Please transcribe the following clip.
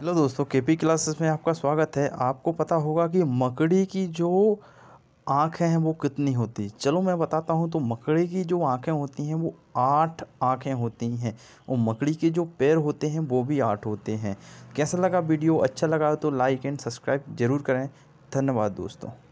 hello दोस्तों के P classes में आपका स्वागत है आपको पता होगा कि मकड़ी की जो आँखें हैं वो कितनी होती चलो मैं बताता हूँ तो मकड़ी की जो आँखें होती हैं वो आठ आँखें होती हैं और मकड़ी के जो पैर होते हैं वो भी आठ होते हैं कैसा लगा वीडियो अच्छा लगा तो लाइक एंड सब्सक्राइब जरूर करें धन्यवाद दोस्तों